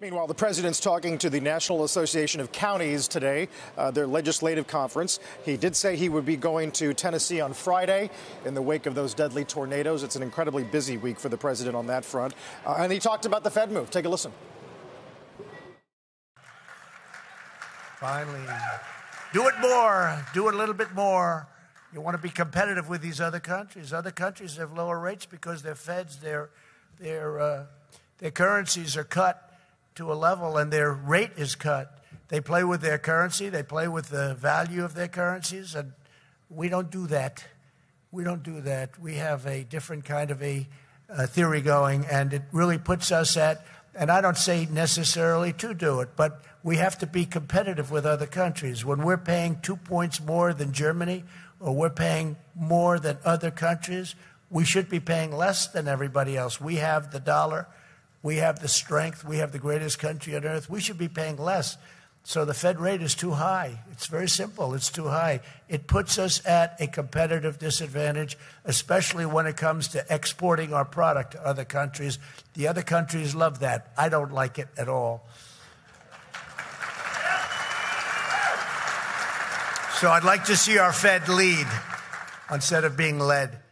Meanwhile, the president's talking to the National Association of Counties today, uh, their legislative conference. He did say he would be going to Tennessee on Friday in the wake of those deadly tornadoes. It's an incredibly busy week for the president on that front. Uh, and he talked about the Fed move. Take a listen. Finally, do it more, do it a little bit more. You want to be competitive with these other countries. Other countries have lower rates because their feds, their, their, uh, their currencies are cut to a level and their rate is cut. They play with their currency, they play with the value of their currencies, and we don't do that. We don't do that. We have a different kind of a, a uh, theory going, and it really puts us at, and I don't say necessarily to do it, but we have to be competitive with other countries. When we're paying two points more than Germany, or we're paying more than other countries, we should be paying less than everybody else. We have the dollar we have the strength. We have the greatest country on earth. We should be paying less. So the Fed rate is too high. It's very simple. It's too high. It puts us at a competitive disadvantage, especially when it comes to exporting our product to other countries. The other countries love that. I don't like it at all. So I'd like to see our Fed lead instead of being led.